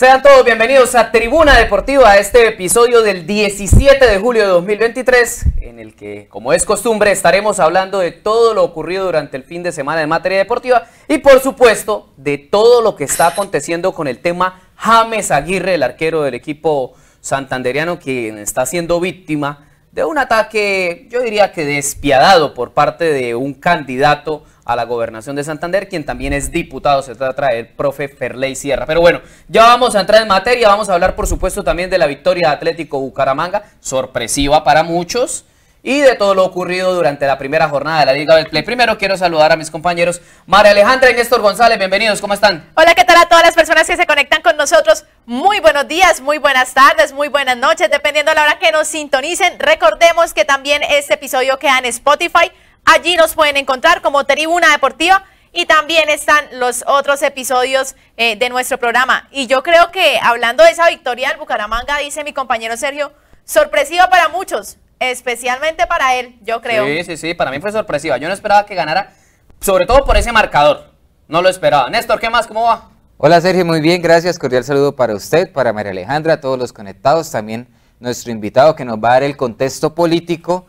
Sean todos bienvenidos a Tribuna Deportiva, a este episodio del 17 de julio de 2023, en el que, como es costumbre, estaremos hablando de todo lo ocurrido durante el fin de semana en materia deportiva y, por supuesto, de todo lo que está aconteciendo con el tema James Aguirre, el arquero del equipo santanderiano, quien está siendo víctima de un ataque, yo diría que despiadado por parte de un candidato a la gobernación de Santander, quien también es diputado, se trata del profe Ferley Sierra. Pero bueno, ya vamos a entrar en materia, vamos a hablar por supuesto también de la victoria de Atlético Bucaramanga, sorpresiva para muchos, y de todo lo ocurrido durante la primera jornada de la Liga del Play. Primero quiero saludar a mis compañeros María Alejandra y Néstor González, bienvenidos, ¿cómo están? Hola, ¿qué tal a todas las personas que se conectan con nosotros? Muy buenos días, muy buenas tardes, muy buenas noches, dependiendo de la hora que nos sintonicen. Recordemos que también este episodio queda en Spotify Allí nos pueden encontrar como Tribuna Deportiva y también están los otros episodios eh, de nuestro programa. Y yo creo que hablando de esa victoria del Bucaramanga, dice mi compañero Sergio, sorpresiva para muchos, especialmente para él, yo creo. Sí, sí, sí, para mí fue sorpresiva. Yo no esperaba que ganara, sobre todo por ese marcador. No lo esperaba. Néstor, ¿qué más? ¿Cómo va? Hola Sergio, muy bien, gracias. Cordial saludo para usted, para María Alejandra, a todos los conectados, también nuestro invitado que nos va a dar el contexto político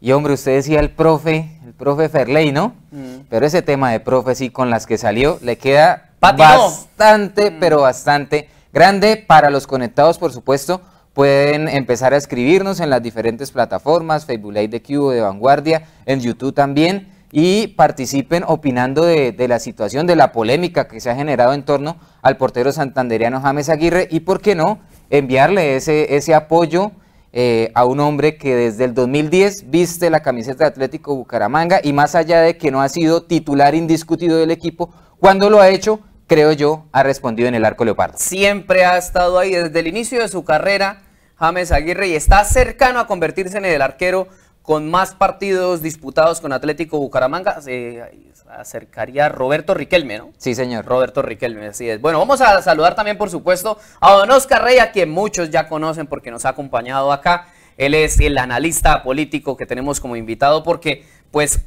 y hombre, usted decía el profe, el profe Ferley, ¿no? Mm. Pero ese tema de profe sí con las que salió le queda bastante, mm. pero bastante grande para los conectados, por supuesto. Pueden empezar a escribirnos en las diferentes plataformas, Facebook Live de Cubo, de Vanguardia, en YouTube también, y participen opinando de, la situación, de la polémica que se ha generado en torno al portero santandereano James Aguirre, y por qué no, enviarle ese, ese apoyo eh, a un hombre que desde el 2010 viste la camiseta de Atlético Bucaramanga y más allá de que no ha sido titular indiscutido del equipo, cuando lo ha hecho, creo yo, ha respondido en el arco leopardo. Siempre ha estado ahí desde el inicio de su carrera James Aguirre y está cercano a convertirse en el arquero con más partidos disputados con Atlético Bucaramanga, se eh, acercaría Roberto Riquelme, ¿no? Sí, señor. Roberto Riquelme, así es. Bueno, vamos a saludar también, por supuesto, a Don Oscar Rey, a quien muchos ya conocen porque nos ha acompañado acá. Él es el analista político que tenemos como invitado porque, pues,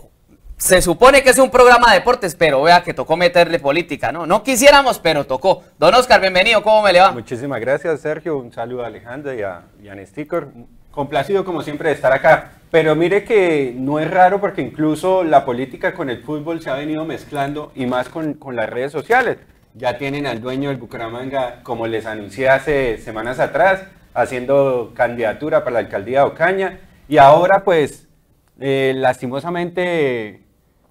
se supone que es un programa de deportes, pero vea que tocó meterle política, ¿no? No quisiéramos, pero tocó. Don Oscar, bienvenido, ¿cómo me le va? Muchísimas gracias, Sergio. Un saludo a Alejandra y a Jan Sticker. Complacido, como siempre, de estar acá. Pero mire que no es raro porque incluso la política con el fútbol se ha venido mezclando y más con, las redes sociales. Ya tienen al dueño del Bucaramanga, como les anuncié hace semanas atrás, haciendo candidatura para la alcaldía de Ocaña. Y ahora pues eh, lastimosamente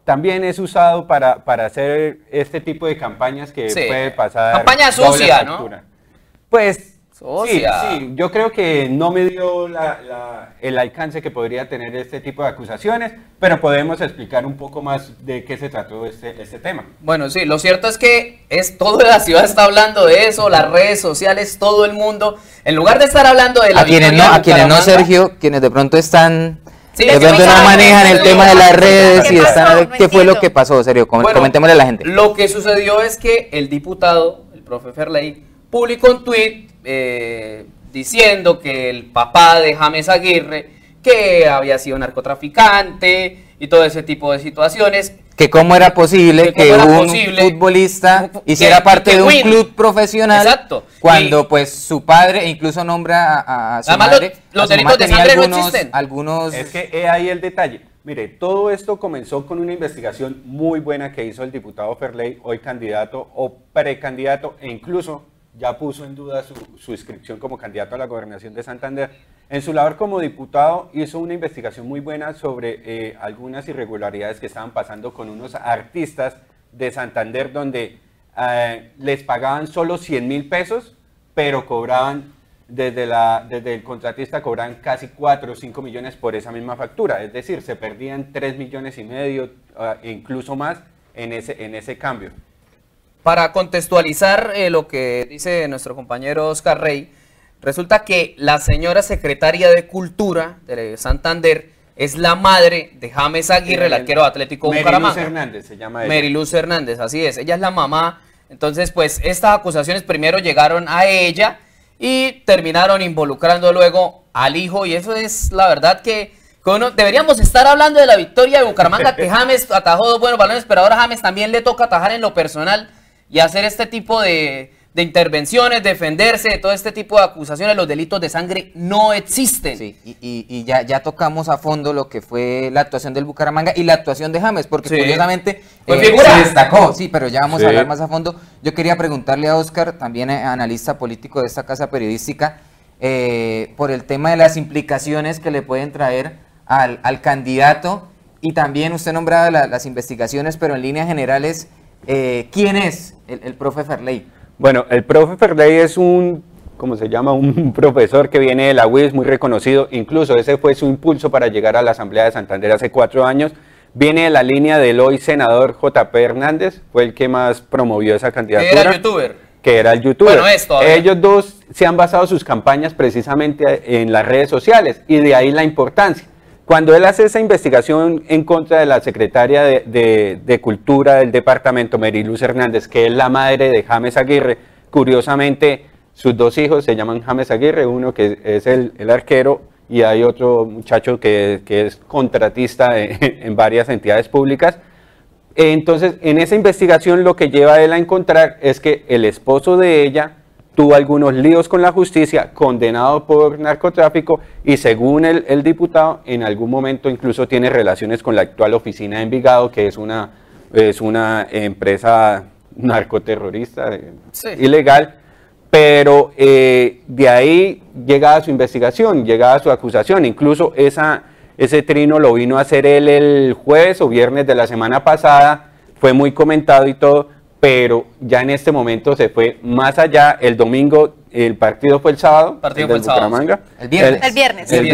también es usado para, para, hacer este tipo de campañas que puede pasar. Campaña sucia, ¿no? Pues Oh, sí, sí, ah, yo creo que no me dio el alcance que podría tener este tipo de acusaciones, pero podemos explicar un poco más de qué se trató este, este tema. Bueno, sí, lo cierto es que es toda la ciudad está hablando de eso, las redes sociales, todo el mundo. En lugar de estar hablando de la... A quienes no, a quienes no, Sergio, quienes de pronto están... Sí, de pronto no manejan el tema de las redes y están qué fue lo que pasó, Sergio? comentémosle a la gente. Lo que sucedió es que el diputado, el profe Ferley, publicó un tuit eh, diciendo que el papá de James Aguirre, que había sido narcotraficante y todo ese tipo de situaciones. Que cómo era posible que, un futbolista hiciera parte de un club profesional cuando pues su padre incluso nombra a, su madre. los, delitos de algunos, Es que he ahí el detalle. Mire, todo esto comenzó con una investigación muy buena que hizo el diputado Ferley, hoy candidato o precandidato e incluso ya puso en duda su, inscripción como candidato a la gobernación de Santander. En su labor como diputado hizo una investigación muy buena sobre eh, algunas irregularidades que estaban pasando con unos artistas de Santander donde eh, les pagaban solo 100 mil pesos, pero cobraban desde, la, el contratista cobraban casi 4 o 5 millones por esa misma factura. Es decir, se perdían 3 millones y medio, ah, e incluso más, en ese cambio. Para contextualizar eh, lo que dice nuestro compañero Oscar Rey, resulta que la señora secretaria de Cultura de Santander es la madre de James Aguirre, el arquero Atlético Bucaramanga. Meriluz Hernández se llama Hernández, así es. Ella es la mamá. Entonces, pues estas acusaciones primero llegaron a ella y terminaron involucrando luego al hijo. Y eso es la verdad que, deberíamos estar hablando de la victoria de Bucaramanga, que James atajó dos buenos balones, pero ahora James también le toca atajar en lo personal y hacer este tipo de, intervenciones, defenderse de todo este tipo de acusaciones, los delitos de sangre no existen. Sí, y, ya, ya tocamos a fondo lo que fue la actuación del Bucaramanga y la actuación de James, porque curiosamente eh, se destacó, sí, pero ya vamos a hablar más a fondo. Yo quería preguntarle a Oscar, también eh, analista político de esta casa periodística, eh, por el tema de las implicaciones que le pueden traer al, candidato y también usted nombraba las investigaciones, pero en líneas generales... Eh, ¿Quién es el, el, profe Ferley? Bueno, el profe Ferley es un, como se llama, un profesor que viene de la UIS, muy reconocido. Incluso ese fue su impulso para llegar a la Asamblea de Santander hace cuatro años. Viene de la línea del hoy senador JP Hernández, fue el que más promovió esa candidatura. Que era youtuber. Que era el youtuber. Bueno, esto. Ellos dos se han basado sus campañas precisamente en las redes sociales y de ahí la importancia. Cuando él hace esa investigación en contra de la secretaria de, Cultura del departamento, Meriluz Hernández, que es la madre de James Aguirre, curiosamente sus dos hijos se llaman James Aguirre, uno que es el, arquero y hay otro muchacho que, es contratista en, varias entidades públicas. Entonces, en esa investigación lo que lleva él a encontrar es que el esposo de ella tuvo algunos líos con la justicia, condenado por narcotráfico y según el, diputado, en algún momento incluso tiene relaciones con la actual oficina de Envigado, que es una, es una empresa narcoterrorista eh, ilegal. Pero eh, de ahí llegaba su investigación, llegaba su acusación, incluso esa, ese trino lo vino a hacer él el jueves o viernes de la semana pasada, fue muy comentado y todo, pero ya en este momento se fue más allá. El domingo, el partido fue el sábado. Partido fue el, sábado. el viernes. El, viernes. El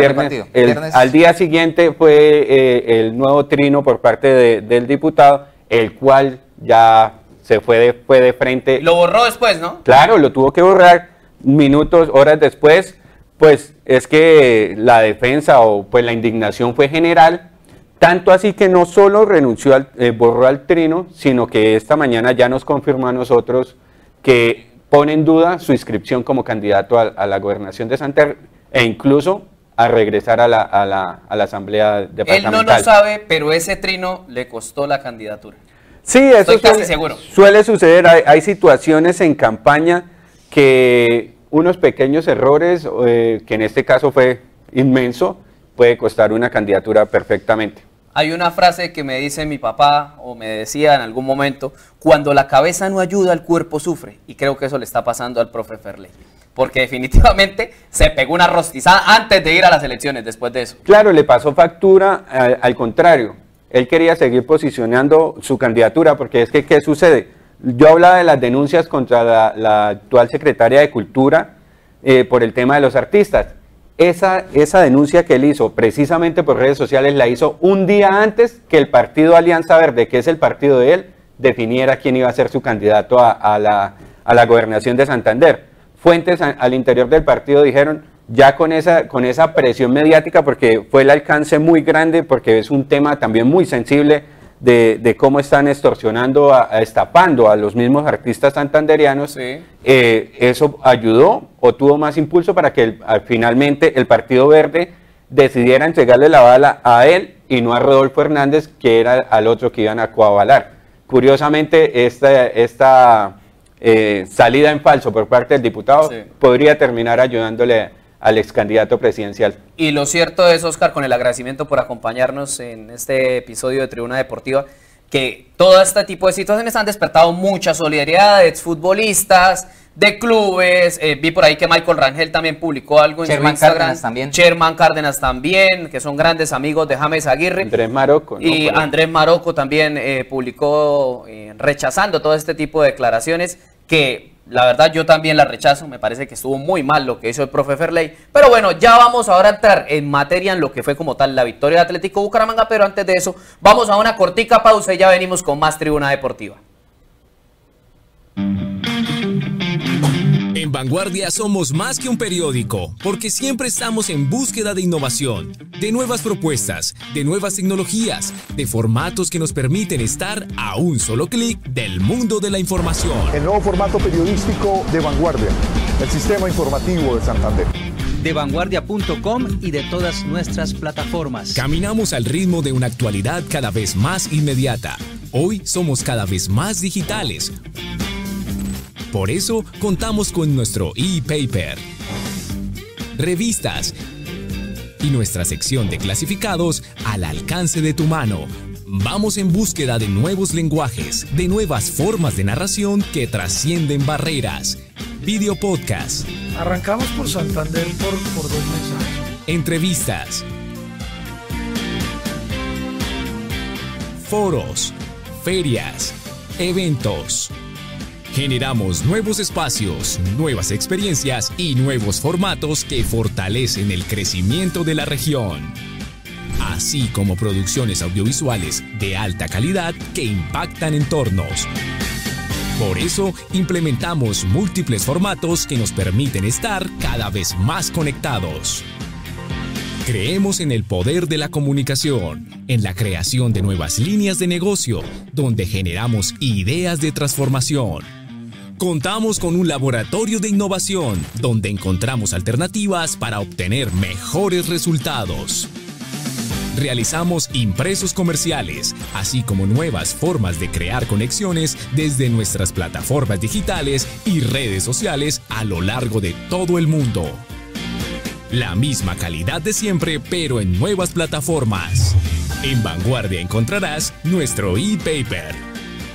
viernes. Al día siguiente fue eh, el nuevo trino por parte del diputado, el cual ya se fue de, fue de frente. Lo borró después, ¿no? Claro, lo tuvo que borrar minutos, horas después. Pues es que la defensa o pues la indignación fue general tanto así que no solo renunció al, eh, borró al trino, sino que esta mañana ya nos confirmó a nosotros que pone en duda su inscripción como candidato a, la gobernación de Santer, e incluso a regresar a la, a la, Asamblea Departamental. Él no lo sabe, pero ese trino le costó la candidatura. Sí, eso suele, seguro. suele suceder. Hay, situaciones en campaña que unos pequeños errores, eh, que en este caso fue inmenso, puede costar una candidatura perfectamente. Hay una frase que me dice mi papá o me decía en algún momento, cuando la cabeza no ayuda, el cuerpo sufre. Y creo que eso le está pasando al profe Ferley. Porque definitivamente se pegó una rostizada antes de ir a las elecciones, después de eso. Claro, le pasó factura al, contrario. Él quería seguir posicionando su candidatura, porque es que, ¿qué sucede? Yo hablaba de las denuncias contra la, actual secretaria de Cultura eh, por el tema de los artistas. Esa, esa denuncia que él hizo precisamente por redes sociales la hizo un día antes que el partido Alianza Verde, que es el partido de él, definiera quién iba a ser su candidato a, la, gobernación de Santander. Fuentes al interior del partido dijeron, ya con esa presión mediática, porque fue el alcance muy grande, porque es un tema también muy sensible, de, cómo están extorsionando, a, estapando a los mismos artistas santanderianos, eh, ¿eso ayudó o tuvo más impulso para que finalmente el Partido Verde decidiera entregarle la bala a él y no a Rodolfo Hernández, que era al otro que iban a coavalar? Curiosamente, esta, esta eh, salida en falso por parte del diputado podría terminar ayudándole al ex candidato presidencial. Y lo cierto es, Oscar, con el agradecimiento por acompañarnos en este episodio de Tribuna Deportiva, que todo este tipo de situaciones han despertado mucha solidaridad de futbolistas, de clubes. Eh, vi por ahí que Michael Rangel también publicó algo en Sherman su Instagram. Cárdenas también. Sherman Cárdenas también, que son grandes amigos de James Aguirre. Andrés Marocco. Y Andrés Marocco también eh, publicó eh, rechazando todo este tipo de declaraciones que la verdad yo también la rechazo, me parece que estuvo muy mal lo que hizo el profe Ferley, pero bueno, ya vamos ahora a entrar en materia en lo que fue como tal la victoria de Atlético Bucaramanga, pero antes de eso vamos a una cortica pausa y ya venimos con más Tribuna Deportiva. En Vanguardia somos más que un periódico, porque siempre estamos en búsqueda de innovación, de nuevas propuestas, de nuevas tecnologías, de formatos que nos permiten estar a un solo clic del mundo de la información. El nuevo formato periodístico de Vanguardia, el sistema informativo de Santander de vanguardia.com y de todas nuestras plataformas. Caminamos al ritmo de una actualidad cada vez más inmediata. Hoy somos cada vez más digitales. Por eso contamos con nuestro e-paper, revistas y nuestra sección de clasificados al alcance de tu mano. Vamos en búsqueda de nuevos lenguajes, de nuevas formas de narración que trascienden barreras. Video podcast. Arrancamos por Santander por, dos mensajes. Entrevistas. Foros. Ferias. Eventos. Generamos nuevos espacios, nuevas experiencias y nuevos formatos que fortalecen el crecimiento de la región. Así como producciones audiovisuales de alta calidad que impactan entornos. Por eso implementamos múltiples formatos que nos permiten estar cada vez más conectados. Creemos en el poder de la comunicación, en la creación de nuevas líneas de negocio, donde generamos ideas de transformación Contamos con un laboratorio de innovación donde encontramos alternativas para obtener mejores resultados. Realizamos impresos comerciales, así como nuevas formas de crear conexiones desde nuestras plataformas digitales y redes sociales a lo largo de todo el mundo. La misma calidad de siempre, pero en nuevas plataformas. En Vanguardia encontrarás nuestro e-paper,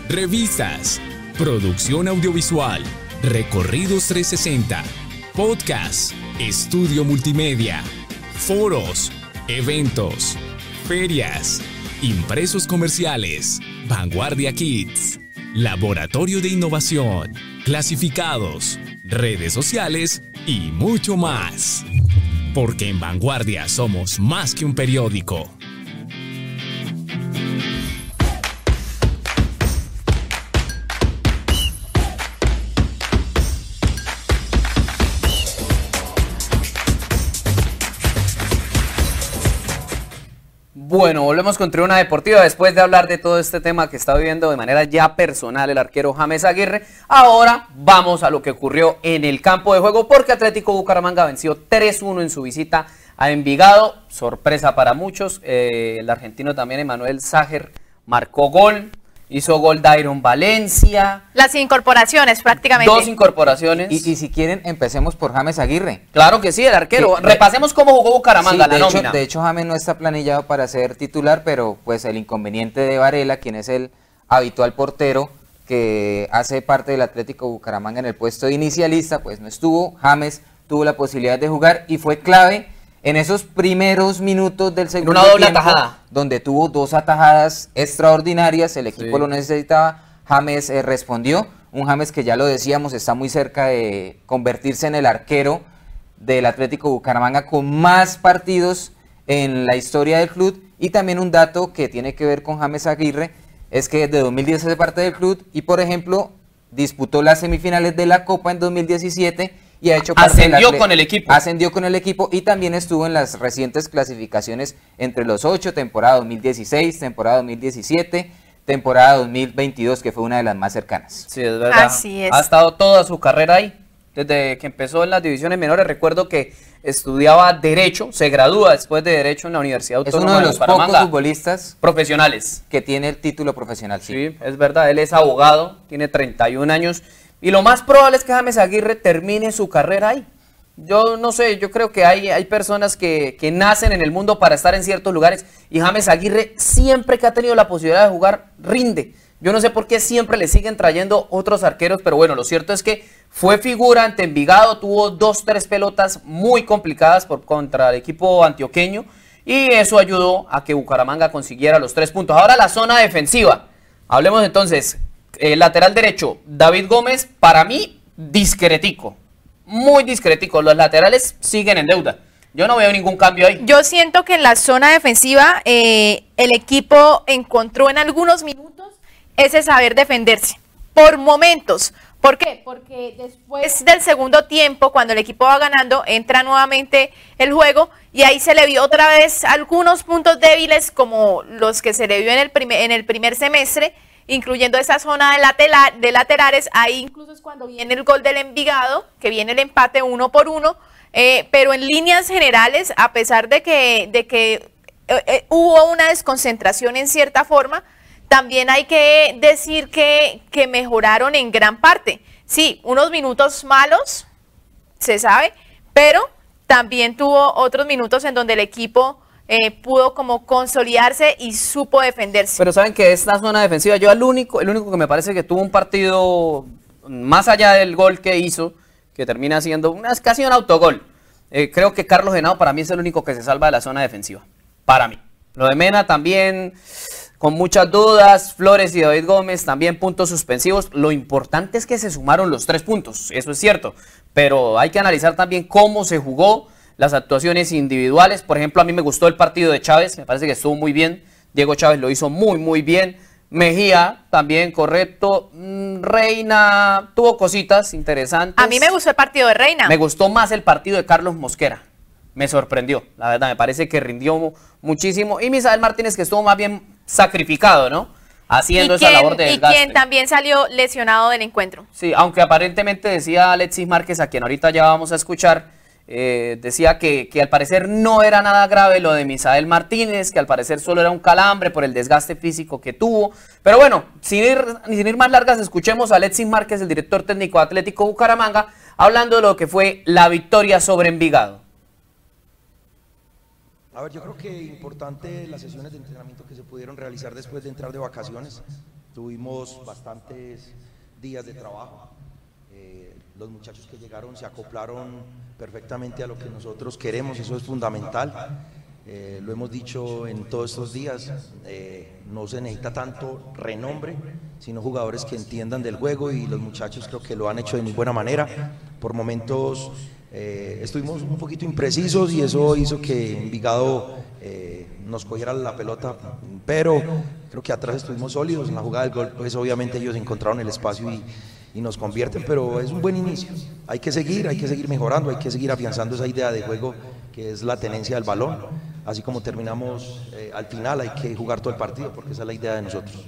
revistas, Producción audiovisual, recorridos 360, podcast, estudio multimedia, foros, eventos, ferias, impresos comerciales, vanguardia Kids, laboratorio de innovación, clasificados, redes sociales y mucho más. Porque en vanguardia somos más que un periódico. Bueno, volvemos con Tribuna Deportiva. Después de hablar de todo este tema que está viviendo de manera ya personal el arquero James Aguirre, ahora vamos a lo que ocurrió en el campo de juego porque Atlético Bucaramanga venció 3-1 en su visita a Envigado. Sorpresa para muchos. Eh, el argentino también, Emanuel Ságer, marcó gol. Hizo gol Dairon Valencia. Las incorporaciones prácticamente. Dos incorporaciones. Y, si quieren, empecemos por James Aguirre. Claro que sí, el arquero. Repasemos cómo jugó Bucaramanga, la de nómina. de hecho, James no está planillado para ser titular, pero pues el inconveniente de Varela, quien es el habitual portero que hace parte del Atlético Bucaramanga en el puesto de inicialista, pues no estuvo. James tuvo la posibilidad de jugar y fue clave en esos primeros minutos del segundo tiempo, donde tuvo dos atajadas extraordinarias, el equipo lo necesitaba, James eh, respondió, un James que ya lo decíamos está muy cerca de convertirse en el arquero del Atlético Bucaramanga con más partidos en la historia del club y también un dato que tiene que ver con James Aguirre es que desde 2010 hace parte del club y por ejemplo disputó las semifinales de la Copa en 2017 y ha hecho ascendió con el equipo. Ascendió con el equipo y también estuvo en las recientes clasificaciones entre los ocho, temporada 2016, temporada 2017 temporada 2022, que fue una de las más cercanas. Sí, es verdad. Ha estado toda su carrera ahí, desde que empezó en las divisiones menores. Recuerdo que estudiaba Derecho, se gradúa después de Derecho en la Universidad Autónoma de Es uno de los pocos futbolistas profesionales. Que tiene el título profesional, sí. Sí, es verdad. Él es abogado, tiene 31 años y lo más probable es que James Aguirre termine su carrera ahí. Yo no sé, yo creo que hay, hay personas que, que, nacen en el mundo para estar en ciertos lugares y James Aguirre siempre que ha tenido la posibilidad de jugar rinde. Yo no sé por qué siempre le siguen trayendo otros arqueros, pero bueno, lo cierto es que fue figura ante Envigado, tuvo dos, tres pelotas muy complicadas por, contra el equipo antioqueño y eso ayudó a que Bucaramanga consiguiera los tres puntos. Ahora la zona defensiva. Hablemos entonces, eh, lateral derecho, David Gómez, para mí, discretico. Muy discretico. Los laterales siguen en deuda. Yo no veo ningún cambio ahí. Yo siento que en la zona defensiva eh, el equipo encontró en algunos minutos ese saber defenderse. Por momentos. ¿Por qué? Porque después del segundo tiempo, cuando el equipo va ganando, entra nuevamente el juego y ahí se le vio otra vez algunos puntos débiles como los que se le vio en el en el primer semestre incluyendo esa zona de, laterales, de Ahí incluso es cuando viene el gol del Envigado, que viene el empate uno por uno. Eh, pero en líneas generales, a pesar de que, de que eh, eh, hubo una desconcentración en cierta forma, también hay que decir que, que mejoraron en gran parte. Sí, unos minutos malos, se sabe, pero también tuvo otros minutos en donde el equipo eh, pudo como consolidarse y supo defenderse. Pero saben que esta zona defensiva, yo el único, el único que me parece que tuvo un partido más allá del gol que hizo, que termina siendo una, casi un autogol. Eh, creo que Carlos Genao para mí es el único que se salva de la zona defensiva. Para mí. Lo de Mena también con muchas dudas, Flores y David Gómez también puntos suspensivos. Lo importante es que se sumaron los tres puntos, eso es cierto, pero hay que analizar también cómo se jugó, las actuaciones individuales. Por ejemplo, a mí me gustó el partido de Chávez, me parece que estuvo muy bien. Diego Chávez lo hizo muy, muy bien. Mejía también correcto. Mm, Reina tuvo cositas interesantes. A mí me gustó el partido de Reina. Me gustó más el partido de Carlos Mosquera. Me sorprendió, la verdad, me parece que rindió muchísimo. Y Misael Martínez que estuvo más bien sacrificado, ¿no? Haciendo esa labor de desgaste. Y quien también salió lesionado del encuentro. Sí, aunque aparentemente decía Alexis Márquez, a quien ahorita ya vamos a escuchar, eh, decía que, al parecer no era nada grave lo de Misael Martínez, que al parecer solo era un calambre por el desgaste físico que tuvo. Pero bueno, sin ir, sin ir más largas, escuchemos a Alexis Márquez, el director técnico Atlético Bucaramanga, hablando de lo que fue la victoria sobre Envigado. A ver, yo creo que importante las sesiones de entrenamiento que se pudieron realizar después de entrar de vacaciones. Tuvimos bastantes días de trabajo. Eh, los muchachos que llegaron se acoplaron perfectamente a lo que nosotros queremos, eso es fundamental. Eh, lo hemos dicho en todos estos días, eh, no se necesita tanto renombre, sino jugadores que entiendan del juego y los muchachos creo que lo han hecho de muy buena manera. Por momentos eh, estuvimos un poquito imprecisos y eso hizo que Envigado nos cogiera la pelota, pero creo que atrás estuvimos sólidos en la jugada del gol, pues obviamente ellos encontraron el espacio y y nos convierten, pero es un buen inicio. Hay que seguir, hay que seguir mejorando, hay que seguir afianzando esa idea de juego que es la tenencia del balón. Así como terminamos eh, al final, hay que jugar todo el partido porque esa es la idea de nosotros.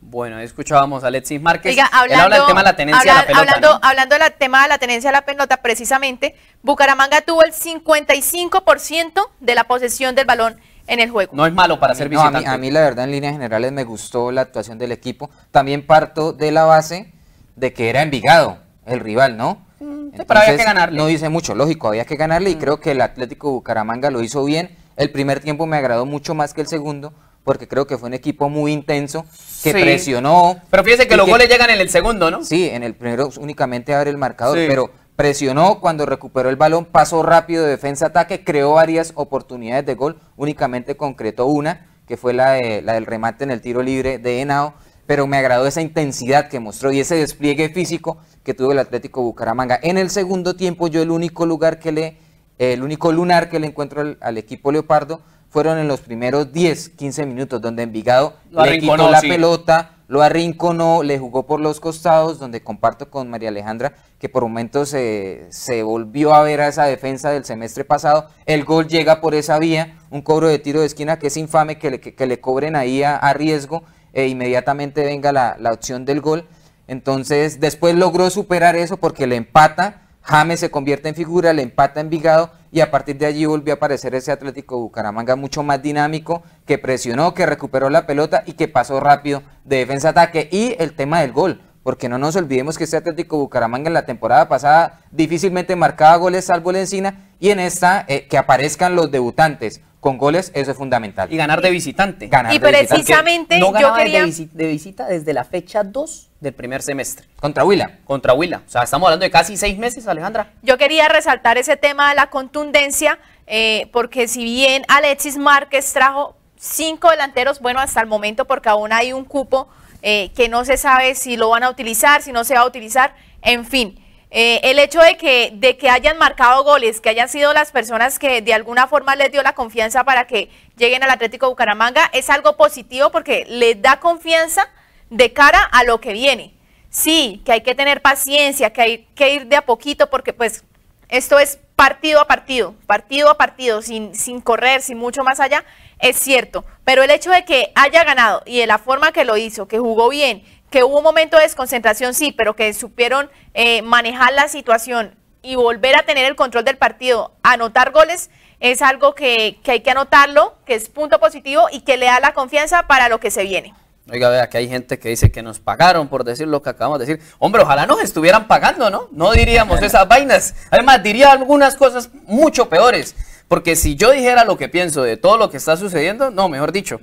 Bueno, escuchábamos a Alexis Márquez. hablando, habla del tema de la tenencia de la pelota. Hablando, hablando del tema de la tenencia de la pelota, precisamente, Bucaramanga tuvo el 55% de la posesión del balón en el juego. No es malo para ser visitante. A mí, la verdad, en líneas generales, me gustó la actuación del equipo. También parto de la base de que era Envigado el rival, ¿no? Entonces, mm, pero había que ganarle. No dice mucho, lógico, había que ganarle y mm. creo que el Atlético Bucaramanga lo hizo bien. El primer tiempo me agradó mucho más que el segundo, porque creo que fue un equipo muy intenso que presionó. Pero fíjese que los goles llegan en el segundo, ¿no? Sí, en el primero únicamente abre el marcador, pero presionó cuando recuperó el balón, pasó rápido de defensa-ataque, creó varias oportunidades de gol, únicamente concretó una, que fue la, de, la del remate en el tiro libre de Henao, pero me agradó esa intensidad que mostró y ese despliegue físico que tuvo el Atlético Bucaramanga. En el segundo tiempo yo el único lugar que le, el único lunar que le encuentro al equipo Leopardo fueron en los primeros 10, 15 minutos, donde Envigado le quitó la pelota, lo arrinconó, le jugó por los costados, donde comparto con María Alejandra que por momentos se, eh, se volvió a ver a esa defensa del semestre pasado. El gol llega por esa vía, un cobro de tiro de esquina que es infame, que le, que, le cobren ahí a, riesgo e inmediatamente venga la, la opción del gol. Entonces, después logró superar eso porque le empata, James se convierte en figura, le empata Envigado y a partir de allí volvió a aparecer ese Atlético Bucaramanga mucho más dinámico, que presionó, que recuperó la pelota y que pasó rápido de defensa-ataque. Y el tema del gol. Porque no nos olvidemos que este Atlético Bucaramanga en la temporada pasada difícilmente marcaba goles salvo la encina y en esta eh, que aparezcan los debutantes con goles, eso es fundamental. Y ganar de visitante. Ganar y de precisamente visitante. No yo quería... de, visita desde la fecha 2 del primer semestre. Contra Huila. Contra Huila. O sea, estamos hablando de casi seis meses, Alejandra. Yo quería resaltar ese tema de la contundencia, eh, porque si bien Alexis Márquez trajo cinco delanteros, bueno, hasta el momento, porque aún hay un cupo eh, que no se sabe si lo van a utilizar, si no se va a utilizar, en fin. Eh, el hecho de que, de que hayan marcado goles, que hayan sido las personas que de alguna forma les dio la confianza para que lleguen al Atlético Bucaramanga, es algo positivo porque les da confianza de cara a lo que viene. Sí, que hay que tener paciencia, que hay que ir de a poquito porque pues esto es partido a partido, partido a partido, sin, sin correr, sin mucho más allá es cierto, pero el hecho de que haya ganado y de la forma que lo hizo, que jugó bien, que hubo un momento de desconcentración, sí, pero que supieron eh, manejar la situación y volver a tener el control del partido, anotar goles, es algo que, hay que anotarlo, que es punto positivo y que le da la confianza para lo que se viene. Oiga, vea que hay gente que dice que nos pagaron por decir lo que acabamos de decir. Hombre, ojalá nos estuvieran pagando, ¿no? No diríamos esas vainas. Además, diría algunas cosas mucho peores. Porque si yo dijera lo que pienso de todo lo que está sucediendo, no, mejor dicho.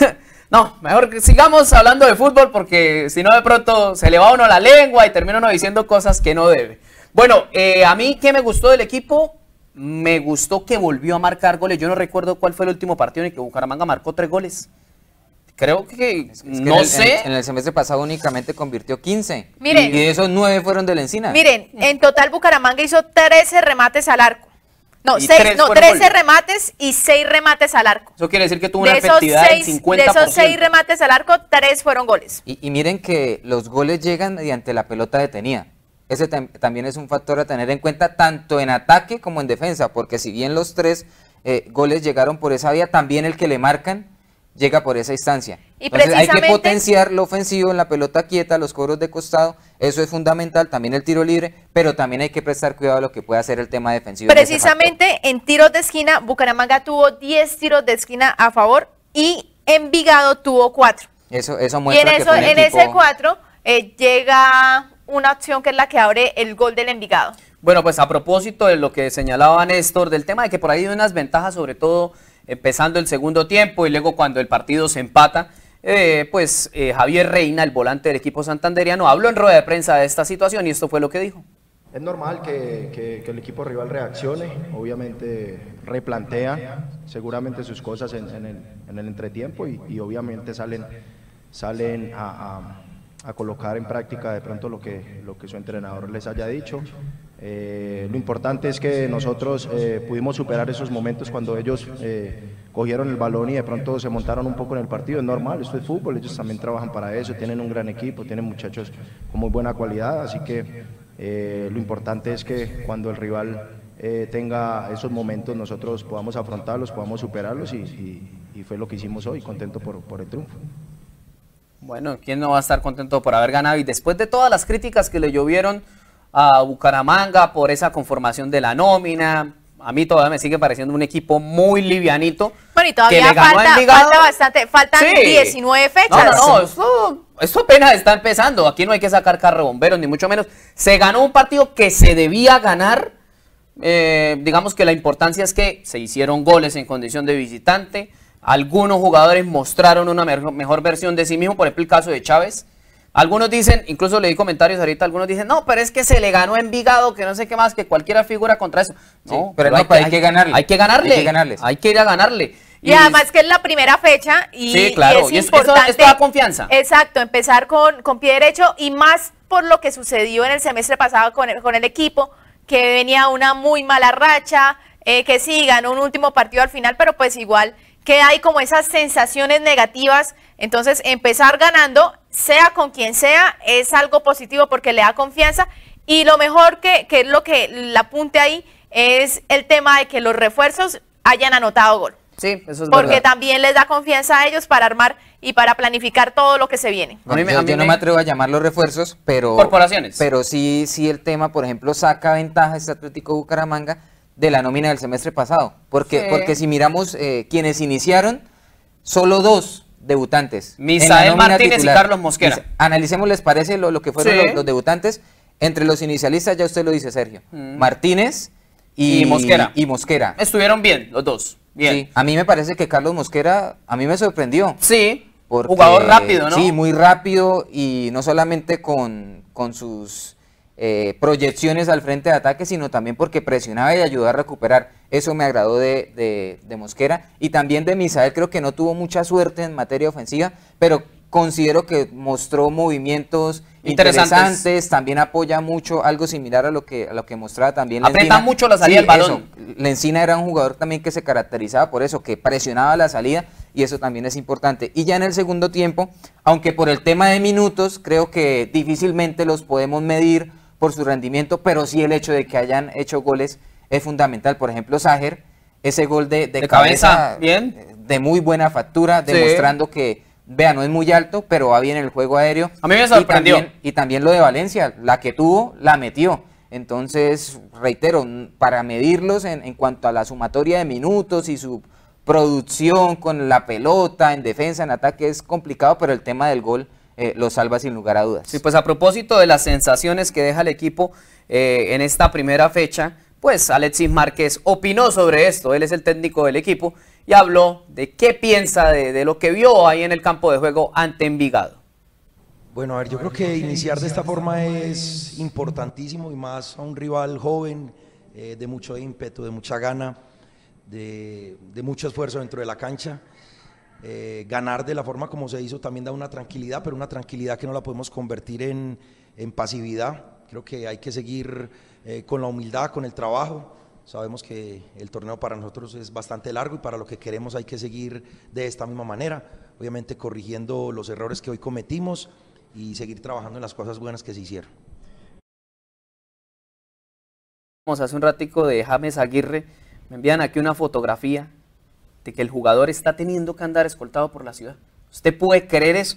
no, mejor que sigamos hablando de fútbol porque si no de pronto se le va a uno la lengua y termina uno diciendo cosas que no debe. Bueno, eh, a mí ¿qué me gustó del equipo, me gustó que volvió a marcar goles. Yo no recuerdo cuál fue el último partido en el que Bucaramanga marcó tres goles. Creo que, no sé. En, el semestre pasado únicamente convirtió 15. Miren, y esos nueve fueron de la encina. Miren, en total Bucaramanga hizo 13 remates al arco. No, 13 remates y 6 remates al arco. Eso quiere decir que tuvo una efectividad seis, del 50%. De esos 6 remates al arco, 3 fueron goles. Y, miren que los goles llegan mediante la pelota detenida. Ese también es un factor a tener en cuenta tanto en ataque como en defensa, porque si bien los 3 eh, goles llegaron por esa vía, también el que le marcan llega por esa instancia. hay que potenciar lo ofensivo en la pelota quieta, los cobros de costado, eso es fundamental, también el tiro libre, pero también hay que prestar cuidado a lo que puede hacer el tema defensivo. Precisamente en, tiros de esquina, Bucaramanga tuvo 10 tiros de esquina a favor y Envigado tuvo 4. Eso, eso muestra y en, en ese 4 eh, llega una opción que es la que abre el gol del Envigado. Bueno, pues a propósito de lo que señalaba Néstor, del tema de que por ahí hay unas ventajas, sobre todo empezando el segundo tiempo y luego cuando el partido se empata, eh, pues eh, Javier Reina, el volante del equipo santanderiano, habló en rueda de prensa de esta situación y esto fue lo que dijo. Es normal que, el equipo rival reaccione, obviamente replantea seguramente sus cosas en, el, entretiempo y, obviamente salen, salen a, colocar en práctica de pronto lo que su entrenador les haya dicho. Eh, lo importante es que nosotros eh, pudimos superar esos momentos cuando ellos eh, cogieron el balón y de pronto se montaron un poco en el partido. Es normal, esto es fútbol, ellos también trabajan para eso, tienen un gran equipo, tienen muchachos con muy buena cualidad, así que lo importante es que cuando el rival tenga esos momentos nosotros podamos afrontarlos, podamos superarlos y, fue lo que hicimos hoy, contento por, por el triunfo. Bueno, ¿quién no va a estar contento por haber ganado? Y después de todas las críticas que le llovieron a Bucaramanga por esa conformación de la nómina. A mí todavía me sigue pareciendo un equipo muy livianito. Bueno, que le falta, bastante, faltan 19 fechas. No, no, esto, apenas está empezando. Aquí no hay que sacar carro bomberos, ni mucho menos. Se ganó un partido que se debía ganar. Eh, digamos que la importancia es que se hicieron goles en condición de visitante. Algunos jugadores mostraron una mejor versión de sí mismo, por ejemplo el caso de Chávez, algunos dicen, incluso leí comentarios ahorita, algunos dicen, no, pero es que se le ganó Envigado, que no sé qué más, que cualquiera figura contra eso. No, pero, hay, que ganarle. Hay que ganarle. Hay que, ir a ganarle. Y, además que es la primera fecha y, claro. y es eso, da confianza. Exacto, empezar con, con pie derecho y más por lo que sucedió en el semestre pasado con el, con el equipo, que venía una muy mala racha, eh, que sí, ganó un último partido al final, pero pues igual que hay como esas sensaciones negativas. Entonces, empezar ganando, sea con quien sea, es algo positivo porque le da confianza. Y lo mejor que, que es lo que la apunte ahí es el tema de que los refuerzos hayan anotado gol. Sí, eso es Porque también les da confianza a ellos para armar y para planificar todo lo que se viene. yo, no me atrevo a llamar los refuerzos, pero... Corporaciones. Pero sí, sí el tema, por ejemplo, saca ventaja este Atlético Bucaramanga de la nómina del semestre pasado. Porque, porque si miramos eh, quienes iniciaron, solo dos debutantes. Misael Martínez y Carlos Mosquera. analicemos, ¿les parece lo, que fueron los, debutantes? Entre los inicialistas, ya usted lo dice, Sergio. Mm. Martínez y, Mosquera. Estuvieron bien los dos. Bien. a mí me parece que Carlos Mosquera, a mí me sorprendió. Sí. jugador rápido, ¿no? Sí, muy rápido y no solamente con, con sus eh, proyecciones al frente de ataque, sino también porque presionaba y ayudaba a recuperar. Eso me agradó de, de, Mosquera. Y también de Misael, creo que no tuvo mucha suerte en materia ofensiva, pero considero que mostró movimientos interesantes. también apoya mucho algo similar a lo que, lo que mostraba también Aprieta mucho la salida del balón. Lencina era un jugador también que se caracterizaba por eso, que presionaba la salida y eso también es importante. Y ya en el segundo tiempo, aunque por el tema de minutos, creo que difícilmente los podemos medir por su rendimiento, pero sí el hecho de que hayan hecho goles es fundamental. Por ejemplo, Sager, ese gol de, cabeza, de muy buena factura, demostrando que, vea, no es muy alto, pero va bien el juego aéreo. A mí me sorprendió. Y también, lo de Valencia, la que tuvo, la metió. Entonces, reitero, para medirlos en, en cuanto a la sumatoria de minutos y su producción con la pelota, en defensa, en ataque, es complicado, pero el tema del gol eh, lo salva sin lugar a dudas. Sí, pues a propósito de las sensaciones que deja el equipo eh, en esta primera fecha, pues Alexis Márquez opinó sobre esto, él es el técnico del equipo, y habló de qué piensa de, lo que vio ahí en el campo de juego ante Envigado. Bueno, a ver, yo creo que iniciar de esta forma es importantísimo y más a un rival joven, eh, de mucho ímpetu, de mucha gana, de, mucho esfuerzo dentro de la cancha. Eh, ganar de la forma como se hizo también da una tranquilidad, pero una tranquilidad que no la podemos convertir en, pasividad. Creo que hay que seguir eh, con la humildad, con el trabajo. Sabemos que el torneo para nosotros es bastante largo y para lo que queremos hay que seguir de esta misma manera, obviamente corrigiendo los errores que hoy cometimos y seguir trabajando en las cosas buenas que se hicieron. Hace un ratico de James Aguirre, me envían aquí una fotografía que el jugador está teniendo que andar escoltado por la ciudad. ¿Usted puede creer eso?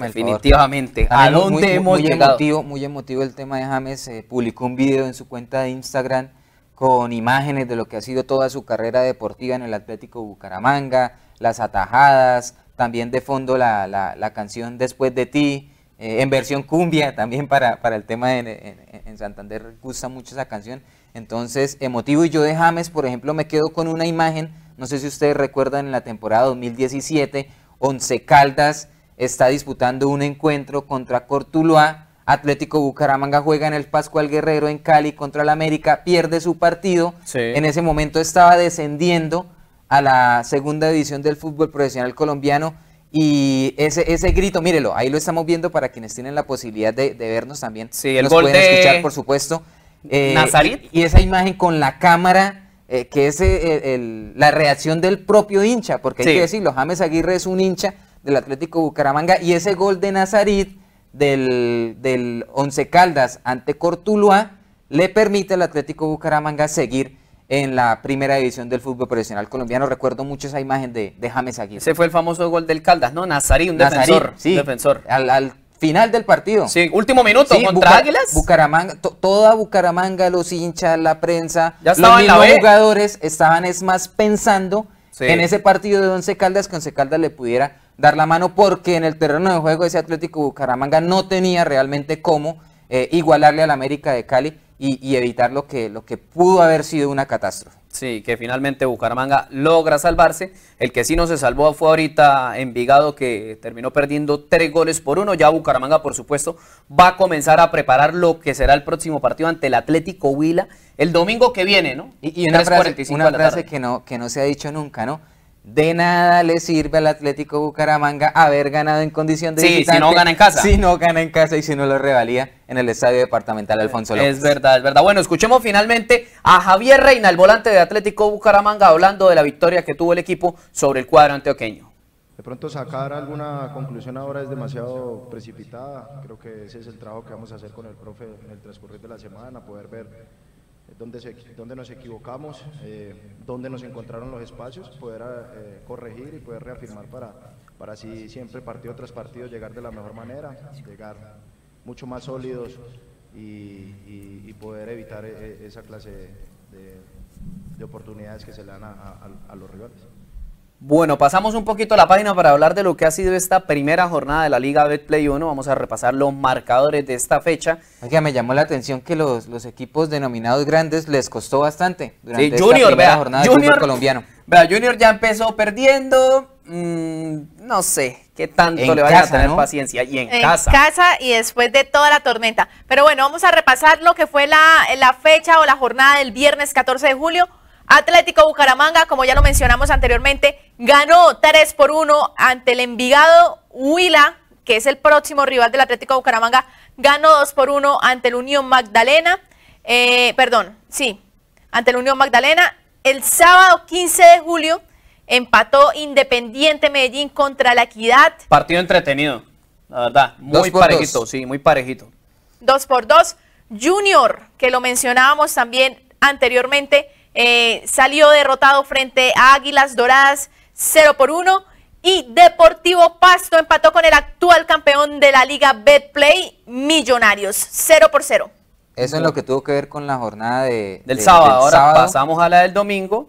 Definitivamente. ¿A dónde muy, muy Emotivo, muy emotivo el tema de James. Eh, publicó un video en su cuenta de Instagram con imágenes de lo que ha sido toda su carrera deportiva en el Atlético Bucaramanga, las atajadas, también de fondo la, la, canción Después de ti, eh, en versión cumbia también para, para el tema en, en Santander, gusta mucho esa canción. Entonces, emotivo y yo de James, por ejemplo, me quedo con una imagen, no sé si ustedes recuerdan en la temporada 2017, Once Caldas está disputando un encuentro contra Cortuluá, Atlético Bucaramanga juega en el Pascual Guerrero en Cali contra el América, pierde su partido, en ese momento estaba descendiendo a la segunda división del fútbol profesional colombiano y ese, ese grito, mírenlo, ahí lo estamos viendo para quienes tienen la posibilidad de, vernos también. Sí, el Nos pueden escuchar, por supuesto. Eh, Nazarit Y esa imagen con la cámara, eh, que es eh, la reacción del propio hincha, porque hay sí. que decirlo, James Aguirre es un hincha del Atlético Bucaramanga y ese gol de Nazarit del, del Once Caldas ante Cortuluá le permite al Atlético Bucaramanga seguir en la primera división del fútbol profesional colombiano. Recuerdo mucho esa imagen de, James Aguirre. Ese fue el famoso gol del Caldas, ¿no? Nazarí, un defensor. Sí, defensor. al Final del partido. Sí, último minuto contra Águilas. Bucaramanga, toda Bucaramanga, los hinchas, la prensa, los jugadores estaban es más pensando en ese partido de Once Caldas que Once Caldas le pudiera dar la mano porque en el terreno de juego ese Atlético Bucaramanga no tenía realmente cómo igualarle eh, igualarle al América de Cali y, y evitar lo que, lo que pudo haber sido una catástrofe. Sí, que finalmente Bucaramanga logra salvarse. El que sí no se salvó fue ahorita Envigado, que terminó perdiendo tres goles por uno. Ya Bucaramanga, por supuesto, va a comenzar a preparar lo que será el próximo partido ante el Atlético Huila el domingo que viene, ¿no? Y, y una frase, una frase que, no, que no se ha dicho nunca, ¿no? De nada le sirve al Atlético Bucaramanga haber ganado en condición de sí, si no gana en casa. Si no gana en casa y si no lo revalía en el estadio departamental Alfonso López. Es verdad, es verdad. Bueno, escuchemos finalmente a Javier Reina, el volante de Atlético Bucaramanga, hablando de la victoria que tuvo el equipo sobre el cuadro antioqueño. De pronto sacar alguna conclusión ahora es demasiado precipitada. Creo que ese es el trabajo que vamos a hacer con el profe en el transcurrir de la semana, poder ver donde, nos equivocamos, eh, donde nos encontraron los espacios, poder eh, corregir y poder reafirmar para, para así siempre partido tras partido llegar de la mejor manera, llegar mucho más sólidos y, poder evitar eh, esa clase de, oportunidades que se le dan a los rivales. Bueno, pasamos un poquito a la página para hablar de lo que ha sido esta primera jornada de la Liga Betplay 1. Vamos a repasar los marcadores de esta fecha. Oiga, me llamó la atención que los, los equipos denominados grandes les costó bastante durante junior, vea, junior, colombiano. Vea, Junior ya empezó perdiendo. Mm, no sé qué tanto le vayan a tener paciencia. Y en, casa. En casa y después de toda la tormenta. Pero bueno, vamos a repasar lo que fue la, la fecha o la jornada del viernes 14 de julio. Atlético Bucaramanga, como ya lo mencionamos anteriormente, ganó 3 por 1 ante el Envigado Huila, que es el próximo rival del Atlético Bucaramanga, ganó 2 por 1 ante el Unión Magdalena, eh, perdón, sí, ante el Unión Magdalena. El sábado 15 de julio empató Independiente Medellín contra la Equidad. Partido entretenido, la verdad, muy parejito, sí, muy parejito. 2 por 2. Junior, que lo mencionábamos también anteriormente, eh, salió derrotado frente a Águilas Doradas 0 por 1. Y Deportivo Pasto empató con el actual campeón de la Liga Betplay, Millonarios, 0 por 0. Eso es lo que tuvo que ver con la jornada del sábado. Ahora pasamos a la del domingo,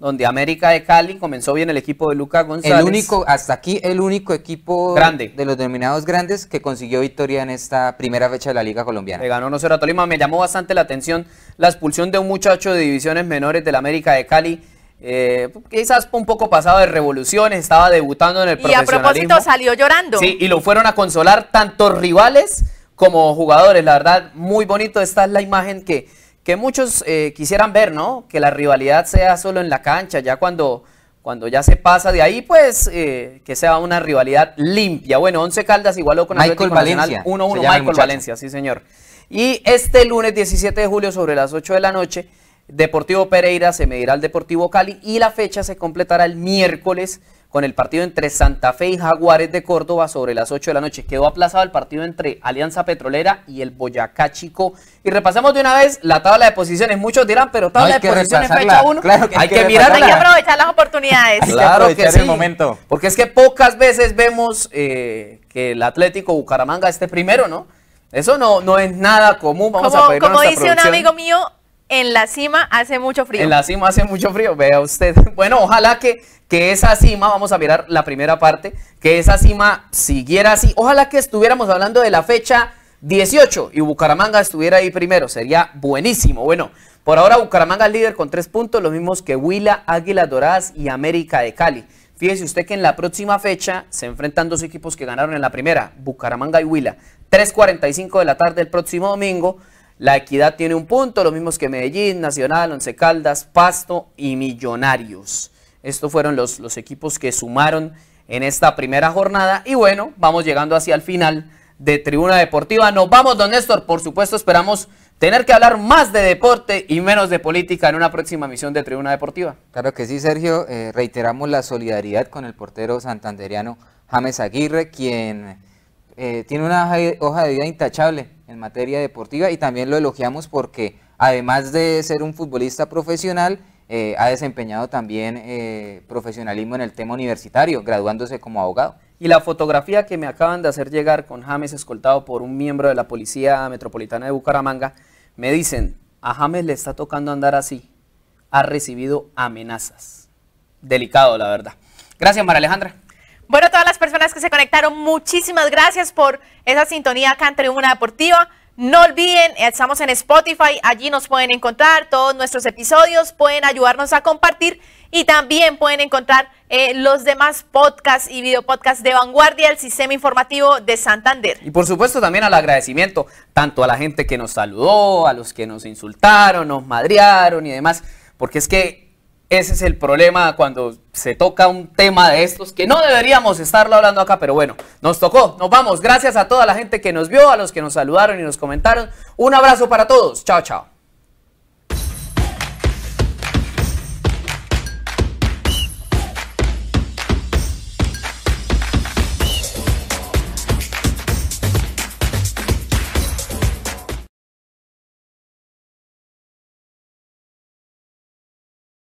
donde América de Cali comenzó bien el equipo de Luca González. El único, hasta aquí, el único equipo Grande. de los denominados grandes que consiguió victoria en esta primera fecha de la Liga Colombiana. Le ganó no 0 a Tolima. Me llamó bastante la atención la expulsión de un muchacho de divisiones menores del América de Cali. Eh, quizás un poco pasado de revoluciones, estaba debutando en el profesionalismo. Y a propósito salió llorando. Sí, y lo fueron a consolar tanto rivales como jugadores. La verdad, muy bonito. Esta es la imagen que que muchos eh, quisieran ver, ¿no? Que la rivalidad sea solo en la cancha, ya cuando, cuando ya se pasa de ahí, pues eh, que sea una rivalidad limpia. Bueno, Once Caldas igualó con Michael Atlético Valencia. 1-1 Michael Valencia, sí señor. Y este lunes 17 de julio sobre las 8 de la noche, Deportivo Pereira se medirá al Deportivo Cali y la fecha se completará el miércoles con el partido entre Santa Fe y Jaguares de Córdoba sobre las 8 de la noche. Quedó aplazado el partido entre Alianza Petrolera y el Boyacá Chico. Y repasamos de una vez la tabla de posiciones. Muchos dirán, pero tabla de posiciones fecha 1. hay, que, Hay que aprovechar las oportunidades. claro, que es el momento. Porque es que pocas veces vemos eh, que el Atlético Bucaramanga esté primero, ¿no? Eso no, no es nada común. Vamos como, a Como dice un amigo mío, en la cima hace mucho frío. En la cima hace mucho frío, vea usted. Bueno, ojalá que, que esa cima, vamos a mirar la primera parte, que esa cima siguiera así. Ojalá que estuviéramos hablando de la fecha 18 y Bucaramanga estuviera ahí primero, sería buenísimo. Bueno, por ahora Bucaramanga líder con tres puntos, los mismos que Huila, Águila Doradas y América de Cali. Fíjese usted que en la próxima fecha se enfrentan dos equipos que ganaron en la primera, Bucaramanga y Huila. 3.45 de la tarde el próximo domingo, la Equidad tiene un punto, lo mismo que Medellín, Nacional, Once Caldas, Pasto y Millonarios. Estos fueron los, equipos que sumaron en esta primera jornada. Y bueno, vamos llegando hacia el final de Tribuna Deportiva. Nos vamos, don Néstor. Por supuesto, esperamos tener que hablar más de deporte y menos de política en una próxima misión de Tribuna Deportiva. Claro que sí, Sergio. Eh, reiteramos la solidaridad con el portero santanderiano James Aguirre, quien eh, tiene una hoja de vida intachable en materia deportiva y también lo elogiamos porque además de ser un futbolista profesional, eh, ha desempeñado también eh, profesionalismo en el tema universitario, graduándose como abogado. Y la fotografía que me acaban de hacer llegar con James escoltado por un miembro de la Policía Metropolitana de Bucaramanga, me dicen, a James le está tocando andar así, ha recibido amenazas. Delicado, la verdad. Gracias, Mara Alejandra. Bueno, todas las personas que se conectaron, muchísimas gracias por esa sintonía acá en Tribuna Deportiva. No olviden, estamos en Spotify, allí nos pueden encontrar todos nuestros episodios, pueden ayudarnos a compartir y también pueden encontrar eh, los demás podcasts y videopodcasts de Vanguardia, el Sistema Informativo de Santander. Y por supuesto también al agradecimiento tanto a la gente que nos saludó, a los que nos insultaron, nos madrearon y demás, porque es que ese es el problema cuando se toca un tema de estos que no deberíamos estarlo hablando acá, pero bueno, nos tocó, nos vamos. Gracias a toda la gente que nos vio, a los que nos saludaron y nos comentaron. Un abrazo para todos. Chao, chao.